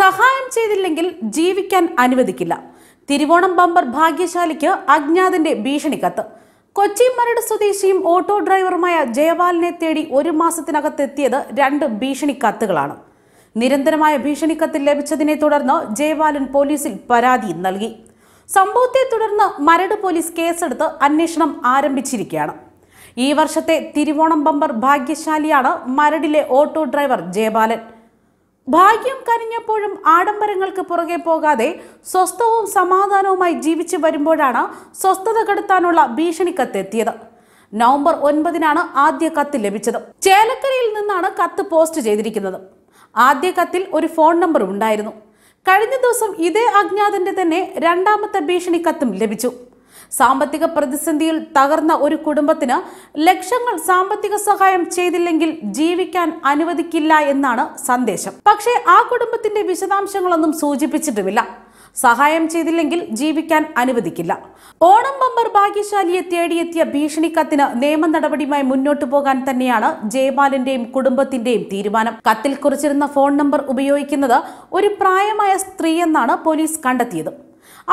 സഹായം ചെയ്തില്ലെങ്കിൽ ജീവിക്കാൻ അനുവദിക്കില്ല തിരുവോണം ബമ്പർ ഭാഗ്യശാലിക്ക് അജ്ഞാതന്റെ ഭീഷണി കത്ത് കൊച്ചി മരട് സ്വദേശിയും ഓട്ടോ ഡ്രൈവറുമായ ജയപാലിനെ തേടി ഒരു എത്തിയത് രണ്ട് ഭീഷണി കത്തുകളാണ് നിരന്തരമായ ഭീഷണി കത്ത് ലഭിച്ചതിനെ തുടർന്ന് ജയപാലൻ പോലീസിൽ പരാതി നൽകി സംഭവത്തെ തുടർന്ന് മരട് പോലീസ് കേസെടുത്ത് അന്വേഷണം ആരംഭിച്ചിരിക്കുകയാണ് ഈ വർഷത്തെ തിരുവോണം ബമ്പർ ഭാഗ്യശാലിയാണ് മരടിലെ ഓട്ടോ ഡ്രൈവർ ജയപാലൻ ഭാഗ്യം കനിഞ്ഞപ്പോഴും ആഡംബരങ്ങൾക്ക് പുറകെ പോകാതെ സ്വസ്ഥവും സമാധാനവുമായി ജീവിച്ചു വരുമ്പോഴാണ് സ്വസ്ഥത കടത്താനുള്ള ഭീഷണി കത്തെത്തിയത് നവംബർ ഒൻപതിനാണ് ആദ്യ കത്ത് ലഭിച്ചത് ചേലക്കരയിൽ നിന്നാണ് കത്ത് പോസ്റ്റ് ചെയ്തിരിക്കുന്നത് ആദ്യ കത്തിൽ ഒരു ഫോൺ നമ്പർ ഉണ്ടായിരുന്നു കഴിഞ്ഞ ദിവസം ഇതേ അജ്ഞാതന്റെ തന്നെ രണ്ടാമത്തെ ഭീഷണി കത്തും ലഭിച്ചു സാമ്പത്തിക പ്രതിസന്ധിയിൽ തകർന്ന ഒരു കുടുംബത്തിന് ലക്ഷങ്ങൾ സാമ്പത്തിക സഹായം ചെയ്തില്ലെങ്കിൽ ജീവിക്കാൻ അനുവദിക്കില്ല എന്നാണ് സന്ദേശം പക്ഷേ ആ കുടുംബത്തിന്റെ വിശദാംശങ്ങളൊന്നും സൂചിപ്പിച്ചിട്ടുമില്ല സഹായം ചെയ്തില്ലെങ്കിൽ ജീവിക്കാൻ അനുവദിക്കില്ല ഓണം ബമ്പർ ഭാഗ്യശാലിയെ തേടിയെത്തിയ ഭീഷണിക്കത്തിന് നിയമ നടപടിയുമായി മുന്നോട്ടു പോകാൻ തന്നെയാണ് ജയപാലിന്റെയും കുടുംബത്തിന്റെയും തീരുമാനം കത്തിൽ കുറിച്ചിരുന്ന ഫോൺ നമ്പർ ഉപയോഗിക്കുന്നത് ഒരു പ്രായമായ സ്ത്രീയെന്നാണ് പോലീസ് കണ്ടെത്തിയത്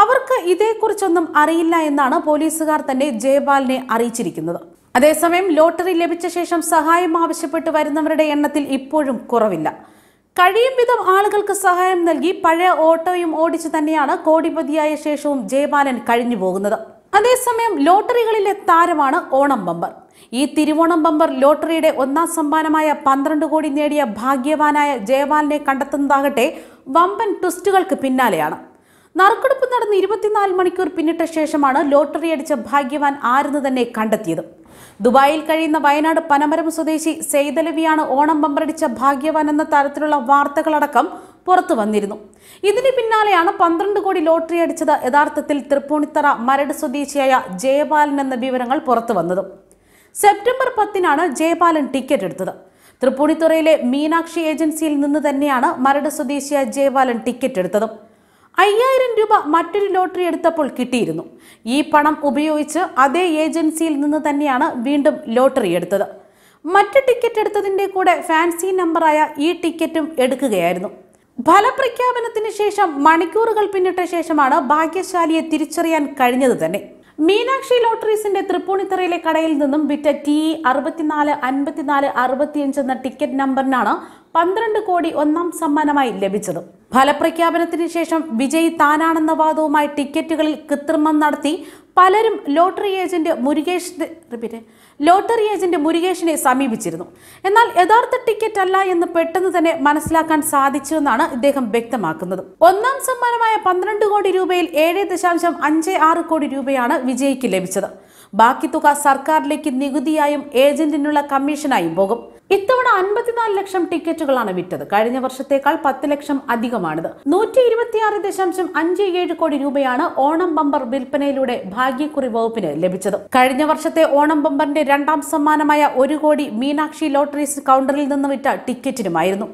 അവർക്ക് ഇതേക്കുറിച്ചൊന്നും അറിയില്ല എന്നാണ് പോലീസുകാർ തന്നെ ജയപാലിനെ അറിയിച്ചിരിക്കുന്നത് അതേസമയം ലോട്ടറി ലഭിച്ച ശേഷം സഹായം ആവശ്യപ്പെട്ട് വരുന്നവരുടെ എണ്ണത്തിൽ ഇപ്പോഴും കുറവില്ല കഴിയും വിധം ആളുകൾക്ക് സഹായം നൽകി പഴയ ഓട്ടോയും ഓടിച്ചു തന്നെയാണ് കോടിപതിയായ ശേഷവും ജയബാലൻ കഴിഞ്ഞു പോകുന്നത് അതേസമയം ലോട്ടറികളിലെ താരമാണ് ഓണം ബമ്പർ ഈ തിരുവോണം ബമ്പർ ലോട്ടറിയുടെ ഒന്നാം സമ്മാനമായ പന്ത്രണ്ട് കോടി നേടിയ ഭാഗ്യവാനായ ജയബാലിനെ കണ്ടെത്തുന്നതാകട്ടെ വമ്പൻ ട്വിസ്റ്റുകൾക്ക് പിന്നാലെയാണ് നറുക്കെടുപ്പ് നടന്ന് ഇരുപത്തിനാല് മണിക്കൂർ പിന്നിട്ട ശേഷമാണ് ലോട്ടറി അടിച്ച ഭാഗ്യവാൻ ആരെന്ന് തന്നെ കണ്ടെത്തിയത് ദുബായിൽ കഴിയുന്ന വയനാട് പനമരം സ്വദേശി സെയ്തലവിയാണ് ഓണം പമ്പരടിച്ച ഭാഗ്യവാൻ എന്ന തരത്തിലുള്ള വാർത്തകളടക്കം പുറത്തു വന്നിരുന്നു ഇതിന് പിന്നാലെയാണ് പന്ത്രണ്ട് കോടി ലോട്ടറി അടിച്ചത് യഥാർത്ഥത്തിൽ തൃപ്പൂണിത്തറ മരട് സ്വദേശിയായ ജയപാലൻ എന്ന വിവരങ്ങൾ പുറത്തു വന്നത് സെപ്റ്റംബർ പത്തിനാണ് ജയപാലൻ ടിക്കറ്റ് എടുത്തത് തൃപ്പൂണിത്തുറയിലെ മീനാക്ഷി ഏജൻസിയിൽ നിന്ന് തന്നെയാണ് മരട് സ്വദേശിയായ ജയപാലൻ ടിക്കറ്റ് എടുത്തത് അയ്യായിരം രൂപ മറ്റൊരു ലോട്ടറി എടുത്തപ്പോൾ കിട്ടിയിരുന്നു ഈ പണം ഉപയോഗിച്ച് അതേ ഏജൻസിയിൽ നിന്ന് തന്നെയാണ് വീണ്ടും ലോട്ടറി എടുത്തത് മറ്റു ടിക്കറ്റ് എടുത്തതിൻ്റെ കൂടെ ഫാൻസി നമ്പറായ ഈ ടിക്കറ്റും എടുക്കുകയായിരുന്നു ഫലപ്രഖ്യാപനത്തിന് ശേഷം മണിക്കൂറുകൾ പിന്നിട്ട ശേഷമാണ് ഭാഗ്യശാലിയെ തിരിച്ചറിയാൻ കഴിഞ്ഞത് തന്നെ മീനാക്ഷി ലോട്ടറീസിന്റെ തൃപ്പൂണിത്തറയിലെ കടയിൽ നിന്നും വിറ്റ ടി അറുപത്തിനാല് അൻപത്തിനാല് അറുപത്തിയഞ്ച് എന്ന ടിക്കറ്റ് നമ്പറിനാണ് പന്ത്രണ്ട് കോടി ഒന്നാം സമ്മാനമായി ലഭിച്ചത് ഫലപ്രഖ്യാപനത്തിന് ശേഷം വിജയ് താനാണെന്ന വാദവുമായി ടിക്കറ്റുകളിൽ കൃത്രിമം നടത്തി പലരും lottery agent Murugesh lottery agent മുരുകേഷിനെ സമീപിച്ചിരുന്നു എന്നാൽ യഥാർത്ഥ ടിക്കറ്റ് അല്ല എന്ന് പെട്ടെന്ന് തന്നെ മനസ്സിലാക്കാൻ സാധിച്ചു എന്നാണ് ഇദ്ദേഹം വ്യക്തമാക്കുന്നത് ഒന്നാം സമ്മാനമായ പന്ത്രണ്ട് കോടി രൂപയിൽ ഏഴ് ദശാംശം അഞ്ച് ആറ് കോടി രൂപയാണ് വിജയ്ക്ക് ലഭിച്ചത് ബാക്കി തുക സർക്കാരിലേക്ക് നികുതിയായും ഏജന്റിനുള്ള കമ്മീഷനായും പോകും ഇത്തവണ അൻപത്തിനാല് ലക്ഷം ടിക്കറ്റുകളാണ് വിറ്റത് കഴിഞ്ഞ വർഷത്തേക്കാൾ പത്ത് ലക്ഷം അധികമാണിത് നൂറ്റി ഇരുപത്തിയാറ് ദശാംശം അഞ്ച് ഏഴ് കോടി രൂപയാണ് ഓണം ബമ്പർ വിൽപ്പനയിലൂടെ ഭാഗ്യക്കുറി വകുപ്പിന് ലഭിച്ചത് കഴിഞ്ഞ വർഷത്തെ ഓണം ബമ്പറിന്റെ രണ്ടാം സമ്മാനമായ ഒരു കോടി മീനാക്ഷി ലോട്ടറീസ് കൗണ്ടറിൽ നിന്ന് വിറ്റ ടിക്കറ്റിനുമായിരുന്നു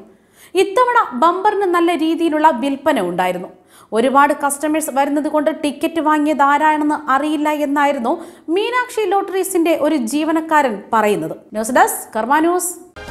ഇത്തവണ ബമ്പറിന് നല്ല രീതിയിലുള്ള വിൽപ്പന ഉണ്ടായിരുന്നു ഒരുപാട് കസ്റ്റമേഴ്സ് വരുന്നത് കൊണ്ട് ടിക്കറ്റ് വാങ്ങിയത് ആരാണെന്ന് അറിയില്ല എന്നായിരുന്നു മീനാക്ഷി ലോട്ടറീസിന്റെ ഒരു ജീവനക്കാരൻ പറയുന്നത് ന്യൂസ് ഡെസ്ക് കർമാ ന്യൂസ്